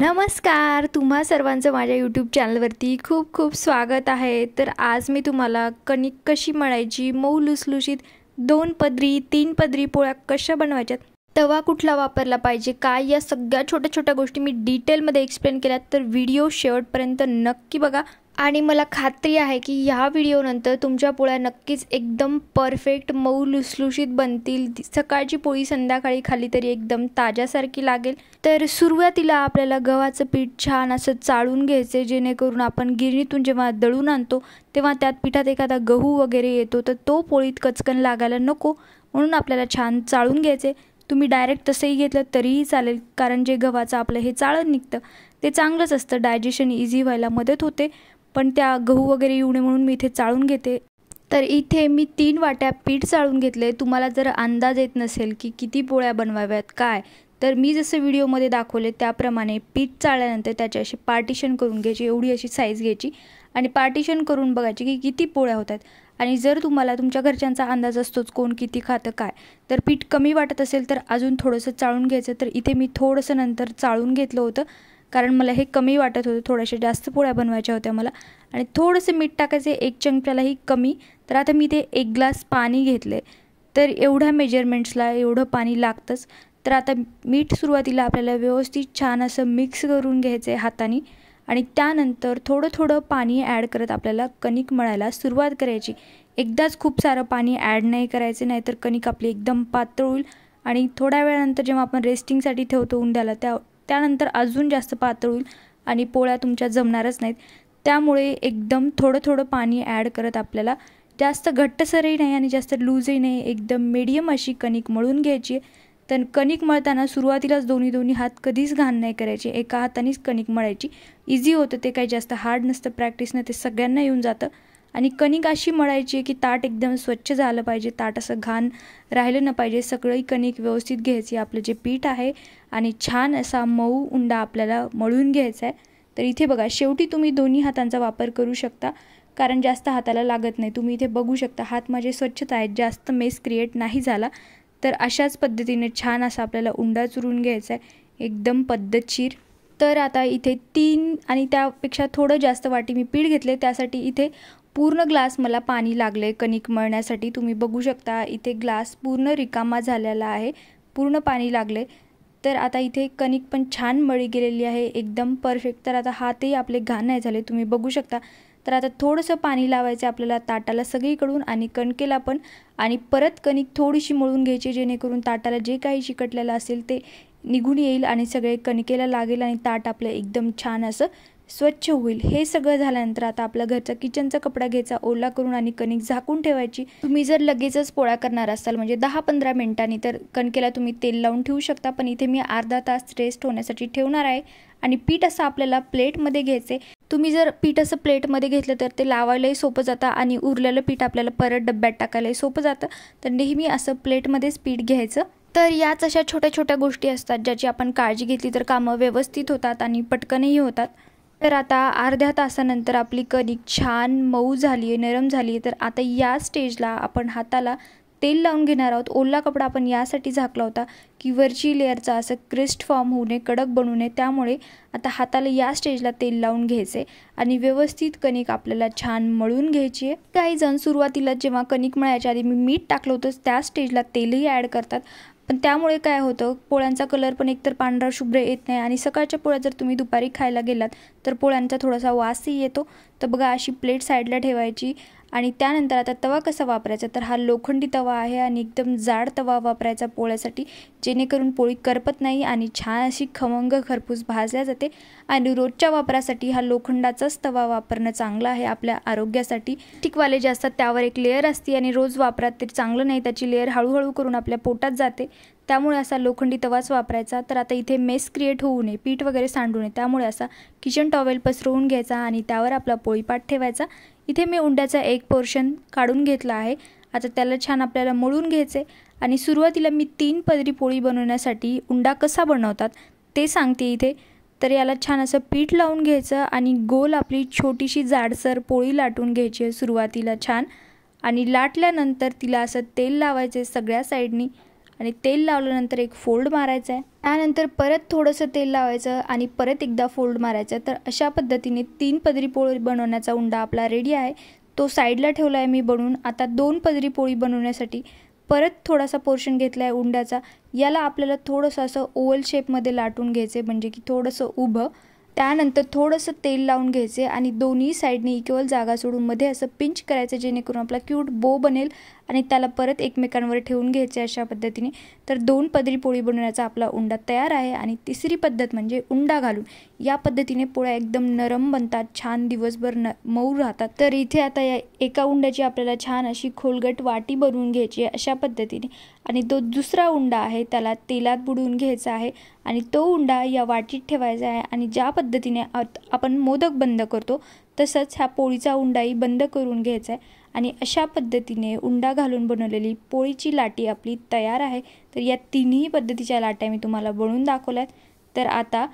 नमस्कार तुम्हा सर्वांचं माझ्या यूट्यूब चॅनलवरती खूप खूप स्वागत आहे तर आज मी तुम्हाला कणिक कशी मळायची मऊ लुसलुशीत दोन पदरी तीन पदरी पोळ्या कशा बनवायच्यात तवा कुठला वापरला पाहिजे काय या सगळ्या छोट्या छोट्या गोष्टी मी डिटेलमध्ये एक्सप्लेन केल्यात तर व्हिडिओ शेवटपर्यंत नक्की बघा आणि मला खात्री आहे की ह्या व्हिडिओनंतर तुमच्या पोळ्या नक्कीच एकदम परफेक्ट मऊ लुसलुशीत बनतील सकाळची पोळी संध्याकाळी खाली तरी एकदम ताज्यासारखी लागेल तर सुरुवातीला आपल्याला गव्हाचं पीठ छान असं चाळून घ्यायचे जेणेकरून आपण गिरणीतून जेव्हा दळून आणतो तेव्हा त्यात पिठात एखादा गहू वगैरे येतो तर तो पोळीत कचकन लागायला नको म्हणून आपल्याला छान चाळून घ्यायचे तुम्ही डायरेक्ट तसंही घेतलं तरीही चालेल कारण जे गव्हाचं आपलं हे चाळण निघतं ते चांगलंच असतं डायजेशन इझी व्हायला मदत होते पण त्या गहू वगैरे येऊ नये म्हणून मी इथे चाळून घेते तर इथे मी तीन वाट्या पीठ चाळून घेतले तुम्हाला जर अंदाज येत नसेल की किती पोळ्या बनवाव्यात काय तर मी जसं व्हिडिओमध्ये दाखवले त्याप्रमाणे पीठ चाळल्यानंतर त्याची अशी पार्टिशन करून घ्यायची एवढी अशी साईज घ्यायची आणि पार्टिशन करून बघायची की किती पोळ्या होतात आणि जर तुम्हाला तुमच्या घरच्यांचा अंदाज असतोच कोण किती खातं काय तर पीठ कमी वाटत असेल तर अजून थोडंसं चाळून घ्यायचं तर इथे मी थोडंसं नंतर चाळून घेतलं होतं कारण मला हे कमी वाटत होतं थोड्याशा जास्त पोळ्या बनवायच्या होत्या मला आणि थोडंसं मीठ टाकायचं एक चमच्यालाही कमी तर आता मी ते एक ग्लास पाणी घेतलं आहे तर एवढ्या मेजरमेंट्सला एवढं पाणी लागतंच तर आता मीठ सुरुवातीला आपल्याला व्यवस्थित छान असं मिक्स करून घ्यायचं आहे हाताने आणि त्यानंतर थोडं थोडं पाणी ॲड करत आपल्याला कणिक मळायला सुरुवात करायची एकदाच खूप सारं पाणी ॲड नाही करायचे नाहीतर कणिक आपली एकदम पातळ होईल आणि थोड्या वेळानंतर जेव्हा आपण रेस्टिंगसाठी ठेवतो उंड्याला त्या त्यानंतर अजून जास्त पातळ होईल आणि पोळ्या तुमच्या जमणारच नाहीत त्यामुळे एकदम थोडं थोडं पाणी ॲड करत आपल्याला जास्त घट्टसरही नाही आणि जास्त लूजही नाही एकदम मिडियम अशी कणिक मळून घ्यायची आहे तर कणिक मळताना सुरुवातीलाच दोन्ही दोन्ही हात कधीच घाण नाही करायचे एका हातानेच कणिक मळायची इझी होतं ते काही जास्त हार्ड नसतं प्रॅक्टिसनं ते सगळ्यांना येऊन जातं आणि कणिक अशी मळायची की ताट एकदम स्वच्छ झालं पाहिजे ताट असं घाण राहिलं न पाहिजे सगळंही कणिक व्यवस्थित घ्यायची आपलं जे पीठ आहे आणि छान असा मऊ उंडा आपल्याला मळून घ्यायचा आहे तर इथे बघा शेवटी तुम्ही दोन्ही हातांचा वापर करू शकता कारण जास्त हाताला लागत नाही तुम्ही इथे बघू शकता हात माझे स्वच्छता आहेत जास्त मेस क्रिएट नाही झाला तर अशाच पद्धतीने छान असा आपल्याला उंडा चुरून घ्यायचा आहे एकदम पद्धतशीर तर आता इथे तीन आणि त्यापेक्षा थोडं जास्त वाटी मी पीठ घेतले त्यासाठी इथे पूर्ण ग्लास मला पाणी लागले आहे कणिक मळण्यासाठी तुम्ही बघू शकता इथे ग्लास पूर्ण रिकामा झालेला आहे पूर्ण पाणी लागले तर आता इथे कणिक पण छान मळी गेलेली आहे एकदम परफेक्ट तर आता हातही आपले घाण नाही झाले तुम्ही बघू शकता तर आता थोडंसं पाणी लावायचं आपल्याला ताटाला सगळीकडून आणि कणकेला पण आणि परत कणिक थोडीशी मळून घ्यायची जेणेकरून ताटाला जे काही शिकटलेलं असेल ते निघून येईल आणि सगळे कणकेला लागेल आणि ताट आपलं एकदम छान असं स्वच्छ होईल हे सगळं झाल्यानंतर आता आपल्या घरचा किचनचा कपडा घ्यायचा ओला करून आणि कणिक झाकून ठेवायची तुम्ही जर लगेचच पोळा करणार असाल म्हणजे दहा पंधरा मिनिटांनी तर कणकेला तुम्ही तेल लावून ठेवू शकता पण इथे मी अर्धा तास रेस्ट होण्यासाठी ठेवणार आहे आणि पीठ असं आपल्याला प्लेटमध्ये घ्यायचे तुम्ही जर पीठ असं प्लेटमध्ये घेतलं तर ते लावायलाही सोपं जातं आणि उरलेलं पीठ आपल्याला परत डब्यात टाकायलाही सोपं जातं तर नेहमी असं प्लेटमध्येच पीठ घ्यायचं तर याच अशा छोट्या छोट्या गोष्टी असतात ज्याची आपण काळजी घेतली तर कामं व्यवस्थित होतात आणि पटकनही होतात तर आता अर्ध्या तासानंतर आपली कणिक छान मऊ झाली आहे नरम झाली आहे तर आता या स्टेजला आपण हाताला तेल लावून घेणार आहोत ओला कपडा आपण यासाठी झाकला होता की वरची लेअरचा असं क्रिस्ट फॉर्म होऊ नये कडक बनू नये त्यामुळे आता हाताला या स्टेजला तेल लावून घ्यायचं आणि व्यवस्थित कणिक आपल्याला छान मळून घ्यायची आहे काही जण सुरुवातीला जेव्हा कणिक मळायच्या आधी मी मीठ टाकलं होतं त्या स्टेजला तेलही ॲड करतात पण त्यामुळे काय होतं पोळ्यांचा कलर पण एकतर पांढरा शुभ्र येत नाही आणि सकाळच्या पोळ्या जर तुम्ही दुपारी खायला गेलात तर पोळ्यांचा थोडासा वासही येतो तर बघा अशी प्लेट साईडला ठेवायची आणि त्यानंतर आता तवा कसा वापरायचा तर हा लोखंडी तवा आहे आणि एकदम जाड तवा वापरायचा पोळ्यासाठी जेणेकरून पोळी करपत नाही आणि छान अशी खमंग खरपूस भाजल्या जाते आणि रोजच्या वापरासाठी हा लोखंडाचाच तवा वापरणं चांगला आहे आपल्या आरोग्यासाठी टिकवाले जे असतात त्यावर एक लेअर असते आणि रोज वापरात ते चांगलं नाही त्याची लेअर हळूहळू करून आपल्या पोटात जाते त्यामुळे असा लोखंडी तवाच वापरायचा तर आता इथे मेस क्रिएट होऊ नये पीठ वगैरे सांडू नये त्यामुळे असा किचन टॉवेल पसरवून घ्यायचा आणि त्यावर आपला पोळीपाट ठेवायचा इथे मी उंड्याचा एक पोर्शन काढून घेतला आहे आता त्याला छान आपल्याला मळून घ्यायचे आणि सुरुवातीला मी तीन पदरी पोळी बनवण्यासाठी उंडा कसा बनवतात ते सांगते इथे तर याला छान असं पीठ लावून घ्यायचं आणि गोल आपली छोटीशी जाडसर पोळी लाटून घ्यायची सुरुवातीला छान आणि लाटल्यानंतर तिला असं तेल लावायचे सगळ्या साईडनी आणि तेल लावल्यानंतर एक फोल्ड मारायचं आहे त्यानंतर परत थोडंसं तेल लावायचं आणि परत एकदा फोल्ड मारायचं तर अशा पद्धतीने तीन पदरी पोळी बनवण्याचा उंडा आपला रेडी आहे तो साईडला ठेवला आहे मी बनवून आता दोन पदरी पोळी बनवण्यासाठी परत थोडासा पोर्शन घेतला आहे उंड्याचा याला आपल्याला थोडंसं असं ओवल शेपमध्ये लाटून घ्यायचं म्हणजे की थोडंसं उभं त्यानंतर थोडंसं तेल लावून घ्यायचे आणि दोन्ही साईडने इक्वल जागा सोडून मध्ये असं पिंच करायचं जेणेकरून आपला क्यूट बो बनेल आणि त्याला परत एकमेकांवर ठेवून घ्यायचे अशा पद्धतीने तर दोन पदरी पोळी बनवण्याचा आपला उंडा तयार आहे आणि तिसरी पद्धत म्हणजे उंडा घालून या पद्धतीने पोळ्या एकदम नरम बनतात छान दिवसभर न मऊ राहतात तर इथे आता या एका उंड्याची आपल्याला छान अशी खोलगट वाटी बनवून घ्यायची आहे अशा पद्धतीने आणि तो दुसरा उंडा आहे त्याला तेलात बुडवून घ्यायचा आहे आणि तो उंडा या वाटीत ठेवायचा आहे आणि ज्या पद्धतीने आपण मोदक बंद करतो तसंच ह्या पोळीचा उंडाही बंद करून घ्यायचा आहे आणि अशा पद्धतीने उंडा घालून बनवलेली पोळीची लाटी आपली तयार आहे तर या तिन्ही पद्धतीच्या लाट्या मी तुम्हाला बनवून दाखवल्यात तर आता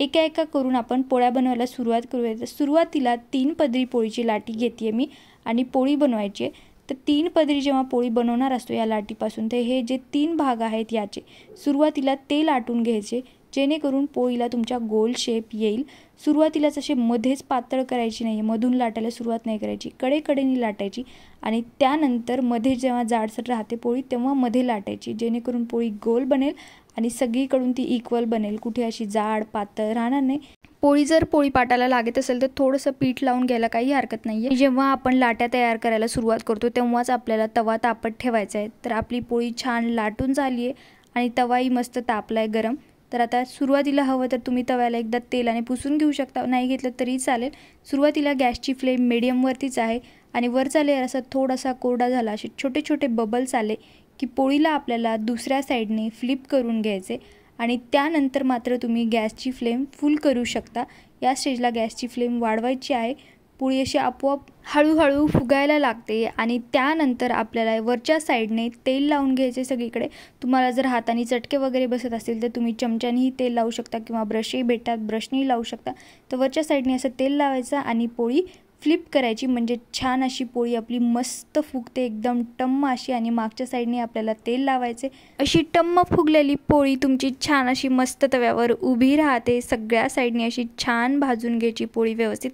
एका एका करून आपण पोळ्या बनवायला सुरुवात करूया तर सुरुवातीला तीन पदरी पोळीची लाटी घेते मी आणि पोळी बनवायची तर तीन पदरी जेव्हा पोळी बनवणार असतो या लाटीपासून तर हे जे तीन भाग आहेत याचे सुरुवातीला ते लाटून घ्यायचे जेणेकरून पोळीला तुमच्या गोल शेप येईल सुरुवातीलाच असे मध्येच पातळ करायची नाही मधून लाटायला सुरुवात नाही करायची कडेकडेने लाटायची आणि त्यानंतर मध्ये जेव्हा जाडसर राहते पोळी तेव्हा मध्ये लाटायची जेणेकरून पोळी गोल बनेल आणि सगळीकडून ती इक्वल बनेल कुठे अशी जाड पातळ राहणार नाही पोळी जर पोळी पाटाला लागत असेल तर थोडंसं पीठ लावून घ्यायला काही हरकत नाही आहे जेव्हा आपण लाट्या तयार करायला सुरुवात करतो तेव्हाच आपल्याला तवा तापत ठेवायचा आहे तर आपली पोळी छान लाटून झाली आहे आणि तवाही मस्त तापला आहे गरम तर आता सुरुवातीला हवं तर तुम्ही तव्याला एकदा तेलाने पुसून घेऊ शकता नाही घेतलं तरी चालेल सुरुवातीला गॅसची फ्लेम मिडियमवरतीच आहे आणि वरचा लेअर असा थोडासा कोरडा झाला असे छोटे छोटे बबल्स आले की पोळीला आपल्याला दुसऱ्या साईडने फ्लिप करून घ्यायचे आणि त्यानंतर मात्र तुम्ही गॅसची फ्लेम फुल करू शकता या स्टेजला गॅसची फ्लेम वाढवायची आहे पोळी अशी आपोआप हळूहळू फुगायला लागते आणि त्यानंतर आपल्याला वरच्या साईडने तेल लावून घ्यायचे सगळीकडे तुम्हाला जर हाताने चटके वगैरे बसत असतील तर तुम्ही चमच्यानेही तेल लावू शकता किंवा ब्रशही भेटतात ब्रशनेही लावू शकता तर वरच्या साईडने असं तेल लावायचं आणि पोळी फ्लिप करायची म्हणजे छान अशी पोळी आपली मस्त फुगते एकदम टम्म अशी आणि मागच्या साईडने आपल्याला तेल लावायचे अशी टम्म फुगलेली पोळी तुमची छान अशी मस्त तव्यावर उभी राहते सगळ्या साईडने अशी छान भाजून घ्यायची पोळी व्यवस्थित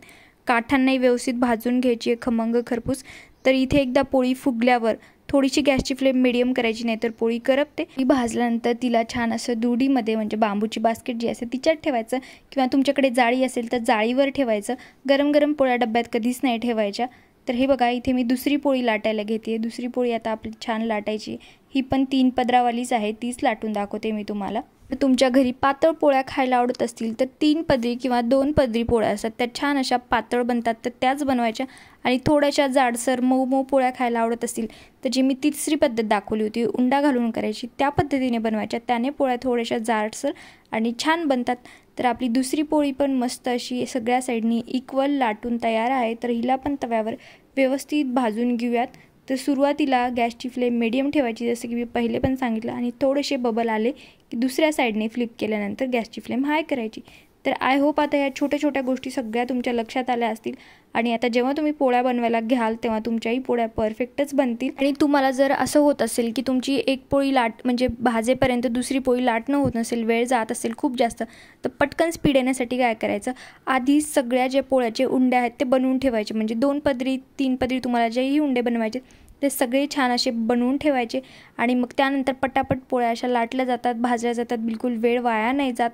काठांनाही व्यवस्थित भाजून घ्यायची आहे खमंग खरपूस तर इथे एकदा पोळी फुगल्यावर थोडीशी गॅसची फ्लेम मिडियम करायची नाही तर पोळी करपते ती भाजल्यानंतर तिला छान असं दुडीमध्ये म्हणजे बांबूची बास्केट जी असते तिच्यात ठेवायचं किंवा तुमच्याकडे जाळी असेल तर जाळीवर ठेवायचं गरम गरम पोळ्या डब्यात कधीच नाही ठेवायच्या तर हे बघा इथे मी दुसरी पोळी लाटायला घेते दुसरी पोळी आता आपली छान लाटायची ही पण तीन पदरावालीच आहे तीच लाटून दाखवते मी तुम्हाला तुमच्या घरी पातळ पोळ्या खायला आवडत असतील तर तीन पदरी किंवा दोन पदरी पोळ्या असतात त्या छान अशा पातळ बनतात तर त्याच बनवायच्या आणि थोड्याशा जाडसर मऊ मऊ पोळ्या खायला आवडत असतील तर जी मी तिसरी पद्धत दाखवली होती उंडा घालून करायची त्या पद्धतीने बनवायच्या त्याने पोळ्या थोड्याशा जाडसर आणि छान बनतात तर आपली दुसरी पोळी पण मस्त अशी सगळ्या साईडनी इक्वल लाटून तयार आहे तर हिला पण तव्यावर व्यवस्थित भाजून घेऊयात तर सुरुवातीला गॅसची फ्लेम मिडियम ठेवायची जसं की मी पहिले पण सांगितलं आणि थोडेसे बबल आले की दुसऱ्या साईडने फ्लिप केल्यानंतर गॅसची फ्लेम हाय करायची तर आय होप आता या छोट्या छोट्या गोष्टी सगळ्या तुमच्या लक्षात आल्या असतील आणि आता जेव्हा तुम्ही पोळ्या बनवायला घ्याल तेव्हा तुमच्याही पोळ्या परफेक्टच बनतील आणि तुम्हाला जर असं होत असेल की तुमची एक पोळी लाट म्हणजे भाजेपर्यंत दुसरी पोळी लाट न होत नसेल वेळ जात असेल खूप जास्त तर पटकन स्पीड येण्यासाठी काय करायचं आधी सगळ्या ज्या पोळ्याचे उंड्या आहेत ते बनवून ठेवायचे म्हणजे दोन पदरी तीन पदरी तुम्हाला जेही उंडे बनवायचे ते सगळे छान असे बनवून ठेवायचे आणि मग त्यानंतर पटापट पोळ्या अशा लाटल्या जातात भाजल्या जातात बिलकुल वेळ वाया नाही जात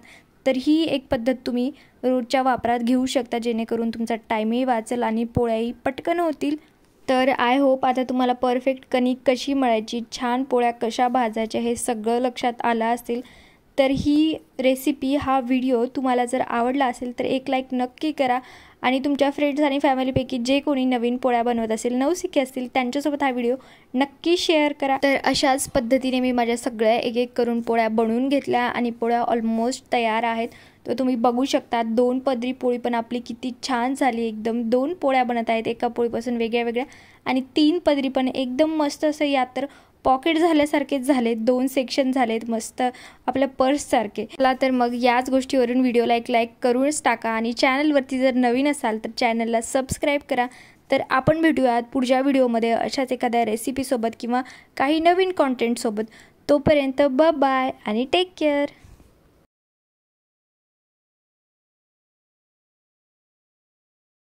तर ही एक पद्धत तुम्ही रोजच्या वापरात घेऊ शकता जेणेकरून तुमचा टाईमही वाचेल आणि पोळ्याही पटकन होतील तर आय होप आता तुम्हाला परफेक्ट कणिक कशी मळायची छान पोळ्या कशा भाजायच्या हे सगळं लक्षात आलं असेल तर ही रेसिपी हा व्हिडिओ तुम्हाला जर आवडला असेल तर एक लाईक नक्की करा आणि तुमच्या फ्रेंड्स आणि फॅमिलीपैकी जे कोणी नवीन पोळ्या बनवत असेल नवशिके असतील त्यांच्यासोबत हा व्हिडिओ नक्की शेअर करा तर अशाच पद्धतीने मी माझ्या सगळ्या एक एक करून पोळ्या बनवून घेतल्या आणि पोळ्या ऑलमोस्ट तयार आहेत तर तुम्ही बघू शकता दोन पदरी पोळी पण आपली किती छान झाली एकदम दोन पोळ्या बनत आहेत एका पोळीपासून वेगळ्या वेगळ्या आणि तीन पदरी पण एकदम मस्त असं या तर पॉकेट झाल्यासारखेच झालेत दोन सेक्शन झालेत मस्त आपल्या पर्ससारखे चला तर मग याच गोष्टीवरून व्हिडिओला एक लाईक करूनच टाका आणि चॅनलवरती जर नवीन असाल तर चॅनलला सबस्क्राईब करा तर आपण भेटूयात पुढच्या व्हिडिओमध्ये अशाच एखाद्या रेसिपीसोबत किंवा काही नवीन कॉन्टेंटसोबत तोपर्यंत ब बाय आणि टेक केअर